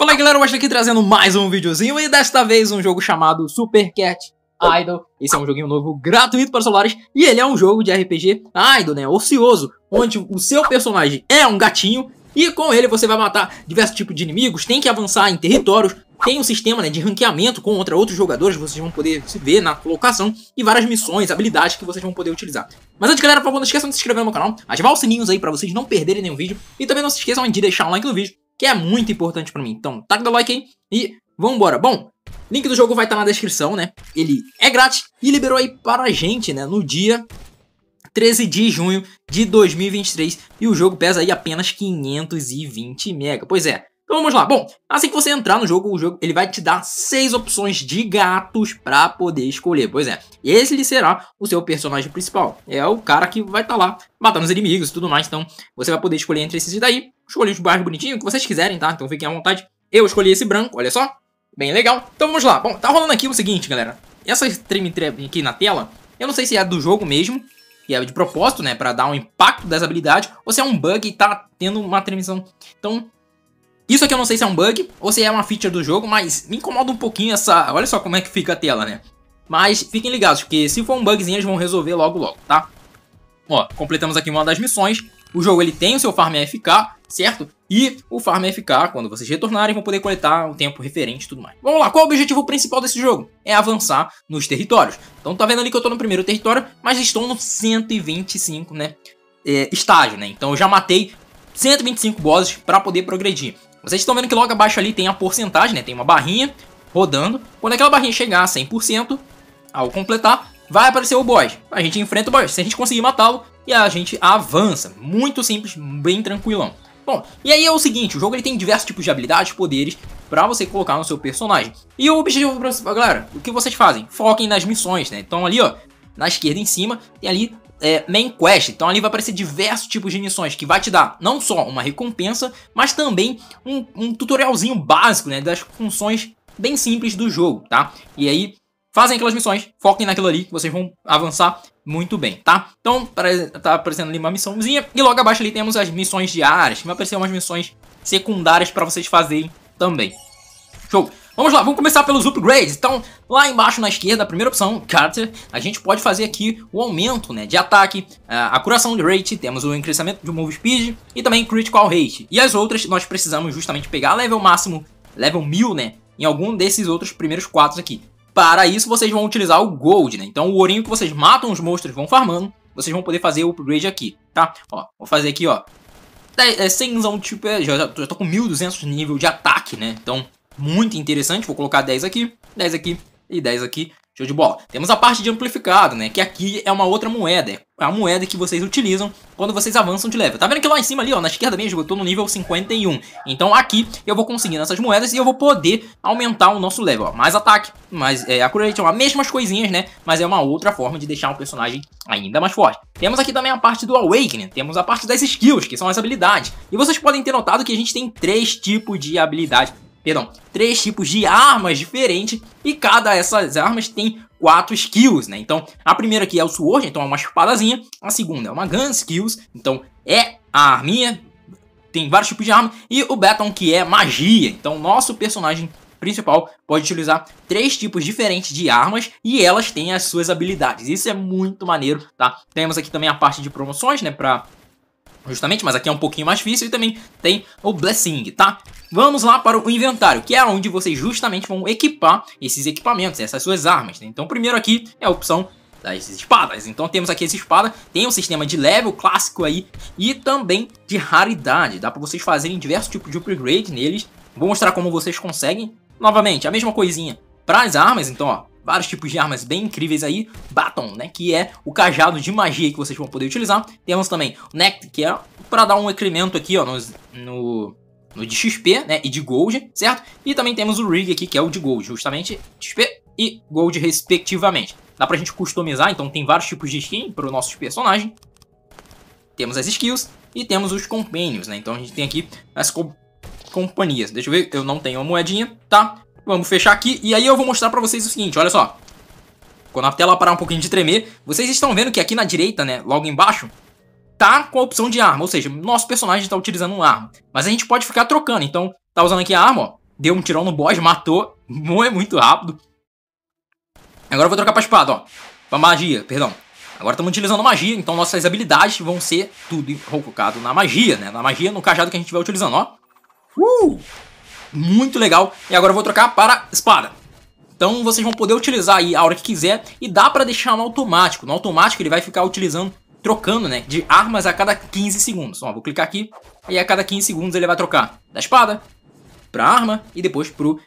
Fala aí galera, eu estou aqui trazendo mais um videozinho e desta vez um jogo chamado Super Cat Idol. Esse é um joguinho novo gratuito para celulares e ele é um jogo de RPG Idol, né, ocioso, onde o seu personagem é um gatinho e com ele você vai matar diversos tipos de inimigos, tem que avançar em territórios, tem um sistema né, de ranqueamento contra outros jogadores, vocês vão poder se ver na colocação e várias missões, habilidades que vocês vão poder utilizar. Mas antes, galera, por favor, não esqueçam de se inscrever no meu canal, ativar os sininhos aí para vocês não perderem nenhum vídeo e também não se esqueçam de deixar um like no vídeo que é muito importante para mim. Então, taca o like aí e vambora. Bom, link do jogo vai estar tá na descrição, né? Ele é grátis e liberou aí para a gente, né? No dia 13 de junho de 2023 e o jogo pesa aí apenas 520 mega. Pois é, então vamos lá. Bom, assim que você entrar no jogo, o jogo ele vai te dar seis opções de gatos para poder escolher. Pois é, esse será o seu personagem principal. É o cara que vai estar tá lá matando os inimigos e tudo mais. Então você vai poder escolher entre esses daí. Escolher os bairros bonitinhos que vocês quiserem, tá? Então fiquem à vontade. Eu escolhi esse branco, olha só. Bem legal. Então vamos lá. Bom, tá rolando aqui o seguinte, galera. Essa stream aqui na tela, eu não sei se é do jogo mesmo, que é de propósito, né, para dar um impacto das habilidades, ou se é um bug e tá tendo uma transmissão. Então, isso aqui eu não sei se é um bug ou se é uma feature do jogo, mas me incomoda um pouquinho essa... Olha só como é que fica a tela, né? Mas fiquem ligados, porque se for um bugzinho eles vão resolver logo logo, tá? Ó, completamos aqui uma das missões. O jogo ele tem o seu farm AFK, certo? E o farm AFK, quando vocês retornarem, vão poder coletar o tempo referente e tudo mais. Vamos lá, qual é o objetivo principal desse jogo? É avançar nos territórios. Então tá vendo ali que eu tô no primeiro território, mas estou no 125, né? É, estágio, né? Então eu já matei 125 bosses para poder progredir. Vocês estão vendo que logo abaixo ali tem a porcentagem, né? Tem uma barrinha rodando. Quando aquela barrinha chegar a 100%, ao completar, vai aparecer o boss. A gente enfrenta o boss. Se a gente conseguir matá-lo, e a gente avança. Muito simples, bem tranquilão. Bom, e aí é o seguinte, o jogo ele tem diversos tipos de habilidades, poderes para você colocar no seu personagem. E o objetivo, pra, galera, o que vocês fazem? Foquem nas missões, né? Então ali, ó, na esquerda em cima, tem ali é, main quest. Então ali vai aparecer diversos tipos de missões que vai te dar não só uma recompensa, mas também um, um tutorialzinho básico né, das funções bem simples do jogo, tá? E aí fazem aquelas missões, foquem naquilo ali, que vocês vão avançar muito bem, tá? Então, tá aparecendo ali uma missãozinha. E logo abaixo ali temos as missões diárias, que vai aparecer umas missões secundárias para vocês fazerem também. Show! Vamos lá, vamos começar pelos upgrades. Então, lá embaixo na esquerda, a primeira opção, Carter, a gente pode fazer aqui o aumento né, de ataque, a curação de rate, temos o incremento de move speed e também critical rate. E as outras nós precisamos justamente pegar level máximo, level 1000, né, em algum desses outros primeiros quatro aqui. Para isso, vocês vão utilizar o gold, né, então o ourinho que vocês matam os monstros vão farmando, vocês vão poder fazer o upgrade aqui, tá? Ó, vou fazer aqui, ó, 100zão, é, tipo, é, já, já tô com 1200 nível de ataque, né, então muito interessante. Vou colocar 10 aqui, 10 aqui e 10 aqui. Show de bola. Temos a parte de amplificado, né? Que aqui é uma outra moeda. É a moeda que vocês utilizam quando vocês avançam de level. Tá vendo que lá em cima ali, ó, na esquerda mesmo, eu tô no nível 51. Então aqui eu vou conseguindo essas moedas e eu vou poder aumentar o nosso level. Ó. Mais ataque, mais é, accuracy, as mesmas coisinhas, né? Mas é uma outra forma de deixar um personagem ainda mais forte. Temos aqui também a parte do Awakening. Temos a parte das skills, que são as habilidades. E vocês podem ter notado que a gente tem três tipos de habilidade perdão, três tipos de armas diferentes e cada dessas armas tem quatro skills, né? Então, a primeira aqui é o Sword, então é uma espadazinha. A segunda é uma Gun Skills, então é a arminha, tem vários tipos de arma. E o Baton, que é magia, então nosso personagem principal pode utilizar três tipos diferentes de armas e elas têm as suas habilidades. Isso é muito maneiro, tá? Temos aqui também a parte de promoções, né, para justamente, mas aqui é um pouquinho mais difícil e também tem o Blessing, tá? Vamos lá para o inventário, que é onde vocês justamente vão equipar esses equipamentos, essas suas armas. Né? Então primeiro aqui é a opção das espadas. Então temos aqui essa espada, tem um sistema de level clássico aí e também de raridade. Dá para vocês fazerem diversos tipos de upgrade neles. Vou mostrar como vocês conseguem. Novamente, a mesma coisinha para as armas, então ó, vários tipos de armas bem incríveis aí. Baton, né? Que é o cajado de magia que vocês vão poder utilizar. Temos também o Nect, que é para dar um incremento aqui, ó, nos, no, no de XP, né? E de Gold, certo? E também temos o Rig aqui, que é o de Gold, justamente XP e Gold, respectivamente. Dá pra gente customizar, então tem vários tipos de skin para o nosso personagem Temos as skills e temos os companions, né? Então a gente tem aqui as co companhias. Deixa eu ver, eu não tenho a moedinha, tá? Vamos fechar aqui. E aí eu vou mostrar pra vocês o seguinte, olha só. Quando a tela parar um pouquinho de tremer, vocês estão vendo que aqui na direita, né, logo embaixo, tá com a opção de arma. Ou seja, nosso personagem tá utilizando uma arma. Mas a gente pode ficar trocando. Então, tá usando aqui a arma, ó. Deu um tirão no boss, matou. é muito rápido. Agora eu vou trocar pra espada, ó. Pra magia, perdão. Agora estamos utilizando magia, então nossas habilidades vão ser tudo focado na magia, né? Na magia, no cajado que a gente vai utilizando, ó. Uh! muito legal. E agora eu vou trocar para espada. Então vocês vão poder utilizar aí a hora que quiser e dá para deixar no automático. No automático ele vai ficar utilizando, trocando né, de armas a cada 15 segundos. Ó, vou clicar aqui e a cada 15 segundos ele vai trocar da espada para arma e depois pro,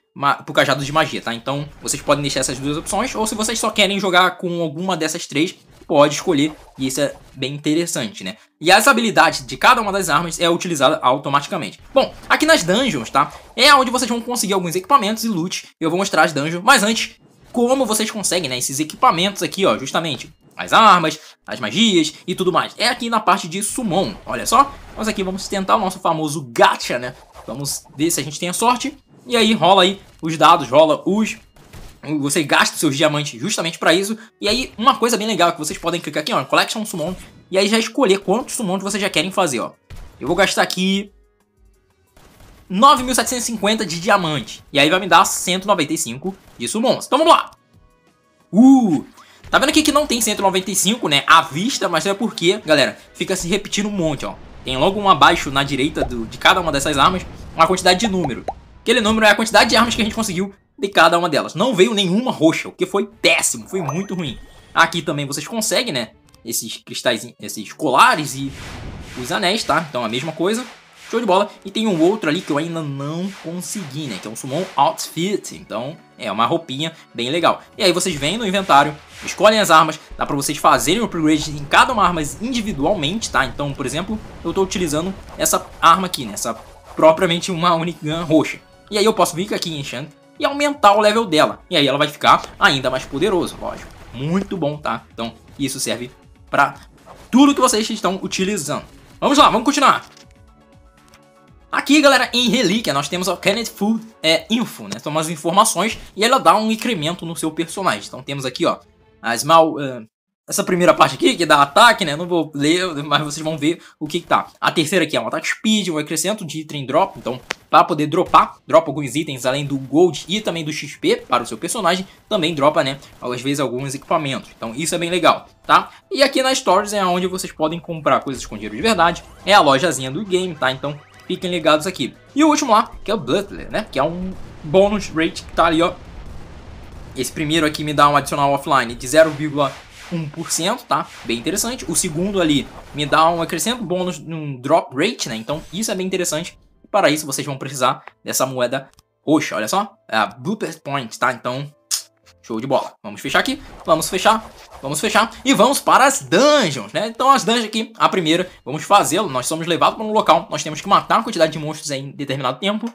pro cajado de magia, tá? Então vocês podem deixar essas duas opções ou se vocês só querem jogar com alguma dessas três, pode escolher, e isso é bem interessante, né? E as habilidades de cada uma das armas é utilizada automaticamente. Bom, aqui nas dungeons, tá? É onde vocês vão conseguir alguns equipamentos e loot, eu vou mostrar as dungeons, mas antes, como vocês conseguem, né, esses equipamentos aqui, ó, justamente. As armas, as magias e tudo mais. É aqui na parte de Summon, olha só. Nós aqui vamos tentar o nosso famoso Gacha, né? Vamos ver se a gente tem a sorte. E aí rola aí os dados, rola os você gasta seus diamantes justamente para isso. E aí, uma coisa bem legal é que vocês podem clicar aqui, ó, Collection Summon, e aí já escolher quantos summons vocês já querem fazer, ó. Eu vou gastar aqui 9.750 de diamante. E aí vai me dar 195 de summons. Então vamos lá. Uh! Tá vendo aqui que não tem 195, né? À vista, mas é porque, galera, fica se repetindo um monte, ó. Tem logo um abaixo na direita do, de cada uma dessas armas, uma quantidade de número. Aquele número é a quantidade de armas que a gente conseguiu de cada uma delas. Não veio nenhuma roxa, o que foi péssimo, foi muito ruim. Aqui também vocês conseguem, né? Esses cristais, esses colares e os anéis, tá? Então a mesma coisa. Show de bola. E tem um outro ali que eu ainda não consegui, né? Que é um Summon Outfit. Então, é uma roupinha bem legal. E aí vocês vêm no inventário, escolhem as armas. Dá pra vocês fazerem o upgrade em cada uma arma individualmente, tá? Então, por exemplo, eu tô utilizando essa arma aqui, né? Essa propriamente uma Unigun roxa. E aí eu posso vir aqui em Enchant e aumentar o level dela. E aí ela vai ficar ainda mais poderosa, lógico. Muito bom, tá? Então, isso serve para tudo que vocês estão utilizando. Vamos lá, vamos continuar. Aqui, galera, em Relíquia, nós temos a Kenneth Food é, Info, né? São umas informações e ela dá um incremento no seu personagem. Então, temos aqui, ó, a Small... Uh, essa primeira parte aqui, que dá ataque, né? Não vou ler, mas vocês vão ver o que, que tá. A terceira aqui é um ataque speed, um acrescento de item drop, então para poder dropar, dropa alguns itens além do gold e também do XP para o seu personagem, também dropa, né, às vezes alguns equipamentos. Então isso é bem legal, tá? E aqui na Stories é onde vocês podem comprar coisas com dinheiro de verdade, é a lojazinha do game, tá? Então fiquem ligados aqui. E o último lá, que é o Butler, né, que é um bônus rate que tá ali, ó. Esse primeiro aqui me dá um adicional offline de 0, 1%, tá? Bem interessante. O segundo ali me dá um acrescento bônus num drop rate, né? Então isso é bem interessante. para isso vocês vão precisar dessa moeda roxa, olha só. É a Bloopers Point, tá? Então Show de bola. Vamos fechar aqui, vamos fechar, vamos fechar e vamos para as dungeons, né? Então as dungeons aqui, a primeira, vamos fazê-lo. Nós somos levados para um local, nós temos que matar uma quantidade de monstros em determinado tempo.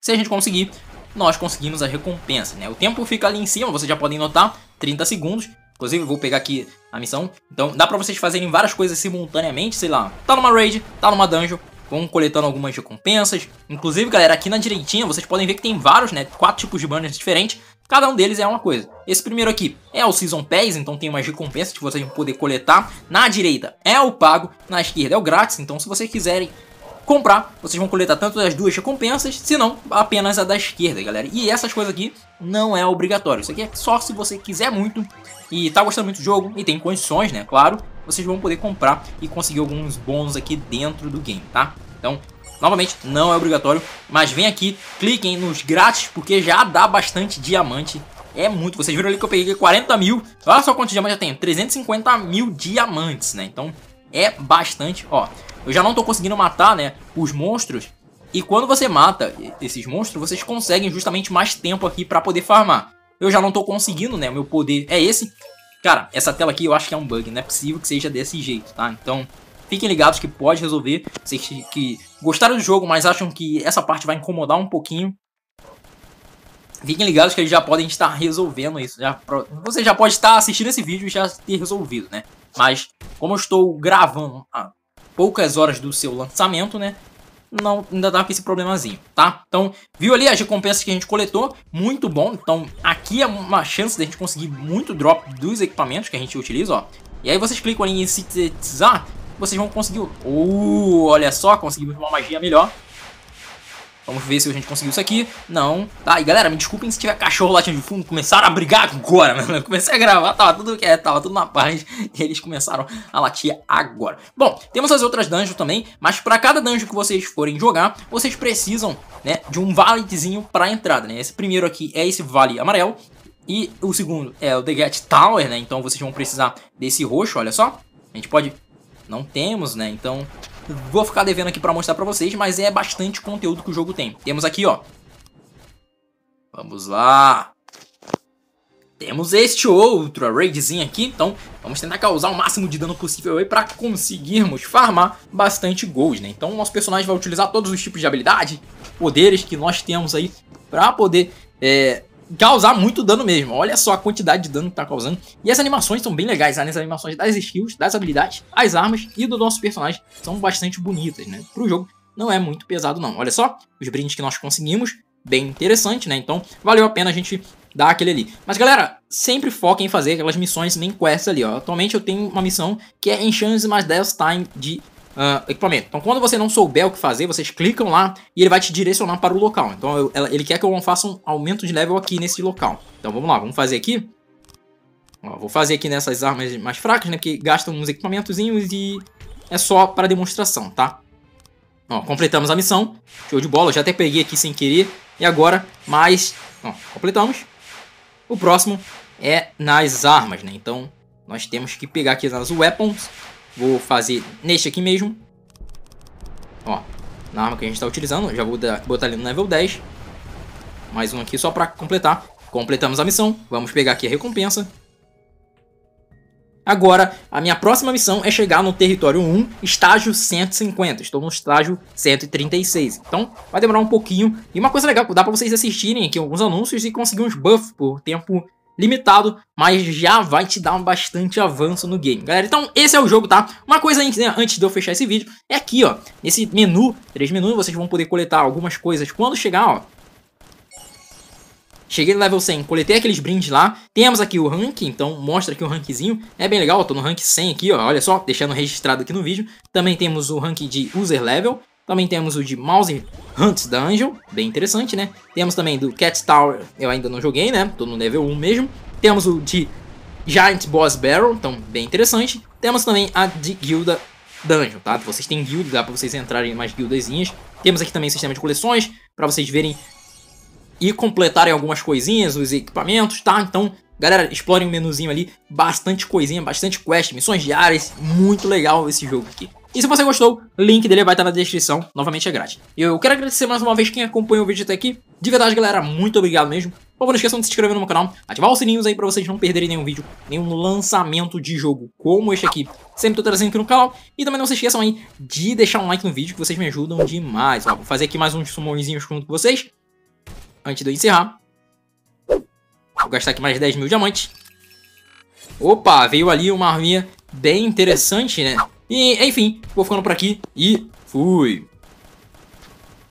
Se a gente conseguir, nós conseguimos a recompensa, né? O tempo fica ali em cima, vocês já podem notar, 30 segundos. Inclusive, vou pegar aqui a missão. Então, dá pra vocês fazerem várias coisas simultaneamente, sei lá. Tá numa raid, tá numa dungeon, vão coletando algumas recompensas. Inclusive, galera, aqui na direitinha vocês podem ver que tem vários, né? Quatro tipos de banners diferentes. Cada um deles é uma coisa. Esse primeiro aqui é o Season Pass, então tem umas recompensas que vocês vão poder coletar. Na direita é o pago, na esquerda é o grátis. Então, se vocês quiserem comprar, vocês vão coletar tanto as duas recompensas, se não, apenas a da esquerda, galera. E essas coisas aqui não é obrigatório. Isso aqui é só se você quiser muito e tá gostando muito do jogo e tem condições, né? Claro, vocês vão poder comprar e conseguir alguns bônus aqui dentro do game, tá? Então, novamente, não é obrigatório, mas vem aqui, cliquem nos grátis, porque já dá bastante diamante. É muito, vocês viram ali que eu peguei 40 mil, olha só quantos diamantes eu tenho, 350 mil diamantes, né? Então, é bastante, ó. Eu já não tô conseguindo matar, né, os monstros, e quando você mata esses monstros, vocês conseguem justamente mais tempo aqui para poder farmar. Eu já não tô conseguindo, né? o Meu poder é esse. Cara, essa tela aqui eu acho que é um bug. Não é possível que seja desse jeito, tá? Então, fiquem ligados que pode resolver. Vocês que gostaram do jogo, mas acham que essa parte vai incomodar um pouquinho. Fiquem ligados que eles já podem estar resolvendo isso. Já, você já pode estar assistindo esse vídeo e já ter resolvido, né? Mas, como eu estou gravando há poucas horas do seu lançamento, né? não, ainda dá tá com esse problemazinho, tá? Então, viu ali as recompensas que a gente coletou? Muito bom. Então, aqui é uma chance de a gente conseguir muito drop dos equipamentos que a gente utiliza, ó. E aí vocês clicam ali em sintetizar, vocês vão conseguir... Uh, olha só, conseguimos uma magia melhor. Vamos ver se a gente conseguiu isso aqui. Não. Tá, e galera, me desculpem se tiver cachorro latindo de fundo. Começaram a brigar agora, mano. Eu comecei a gravar, tava tudo, é, tava tudo na paz. E eles começaram a latir agora. Bom, temos as outras dungeons também. Mas pra cada dungeon que vocês forem jogar, vocês precisam, né, de um valetzinho pra entrada, né. Esse primeiro aqui é esse vale amarelo. E o segundo é o The Get Tower, né. Então vocês vão precisar desse roxo, olha só. A gente pode... Não temos, né. Então Vou ficar devendo aqui pra mostrar pra vocês, mas é bastante conteúdo que o jogo tem. Temos aqui, ó. Vamos lá. Temos este outro, a raidzinha aqui, então vamos tentar causar o máximo de dano possível aí para conseguirmos farmar bastante gols, né? Então o nosso personagem vai utilizar todos os tipos de habilidade, poderes que nós temos aí para poder é, causar muito dano mesmo. Olha só a quantidade de dano que tá causando. E as animações são bem legais, né? As animações das skills, das habilidades, as armas e do nosso personagem são bastante bonitas, né? Pro jogo não é muito pesado não. Olha só os brindes que nós conseguimos, bem interessante, né? Então valeu a pena a gente dar aquele ali. Mas galera, sempre foca em fazer aquelas missões main quests ali, ó. Atualmente eu tenho uma missão que é em chance mais 10 time de uh, equipamento. Então, quando você não souber o que fazer, vocês clicam lá e ele vai te direcionar para o local. Então, eu, ela, ele quer que eu faça um aumento de level aqui nesse local. Então, vamos lá, vamos fazer aqui. Ó, vou fazer aqui nessas armas mais fracas, né? Que gastam uns equipamentozinhos e é só para demonstração, tá? Ó, completamos a missão. Show de bola, já até peguei aqui sem querer. E agora, mais... Ó, completamos. O próximo é nas armas, né? Então, nós temos que pegar aqui nas weapons Vou fazer neste aqui mesmo. Ó, na arma que a gente está utilizando. Já vou botar ali no level 10. Mais um aqui só para completar. Completamos a missão. Vamos pegar aqui a recompensa. Agora, a minha próxima missão é chegar no território 1, estágio 150. Estou no estágio 136. Então, vai demorar um pouquinho. E uma coisa legal, dá para vocês assistirem aqui alguns anúncios e conseguir uns buffs por tempo limitado, mas já vai te dar bastante avanço no game, galera. Então, esse é o jogo, tá? Uma coisa antes, né, antes de eu fechar esse vídeo, é aqui, ó, nesse menu, três menus, vocês vão poder coletar algumas coisas quando chegar, ó. Cheguei no level 100, coletei aqueles brindes lá. Temos aqui o rank, então mostra aqui o rankzinho. É bem legal, eu tô no rank 100 aqui, ó, olha só, deixando registrado aqui no vídeo. Também temos o rank de user level, também temos o de Mouse Hunt Dungeon, bem interessante, né? Temos também do Cat Tower, eu ainda não joguei, né? Tô no level 1 mesmo. Temos o de Giant Boss Barrel, então bem interessante. Temos também a de Guilda Dungeon, tá? Vocês têm guilda, dá pra vocês entrarem em mais guildazinhas. Temos aqui também o sistema de coleções, para vocês verem e completarem algumas coisinhas, os equipamentos, tá? Então, galera, explorem o menuzinho ali, bastante coisinha, bastante quest, missões diárias, muito legal esse jogo aqui. E se você gostou, link dele vai estar na descrição, novamente é grátis. E eu quero agradecer mais uma vez quem acompanha o vídeo até aqui. De verdade, galera, muito obrigado mesmo. Por favor, não esqueçam de se inscrever no meu canal, ativar os sininhos aí pra vocês não perderem nenhum vídeo, nenhum lançamento de jogo como este aqui. Sempre tô trazendo aqui no canal. E também não se esqueçam aí de deixar um like no vídeo, que vocês me ajudam demais. Ó, vou fazer aqui mais uns sumõezinhos junto com vocês. Antes de eu encerrar. Vou gastar aqui mais 10 mil diamantes. Opa, veio ali uma arminha bem interessante, né? E enfim, vou ficando por aqui e fui!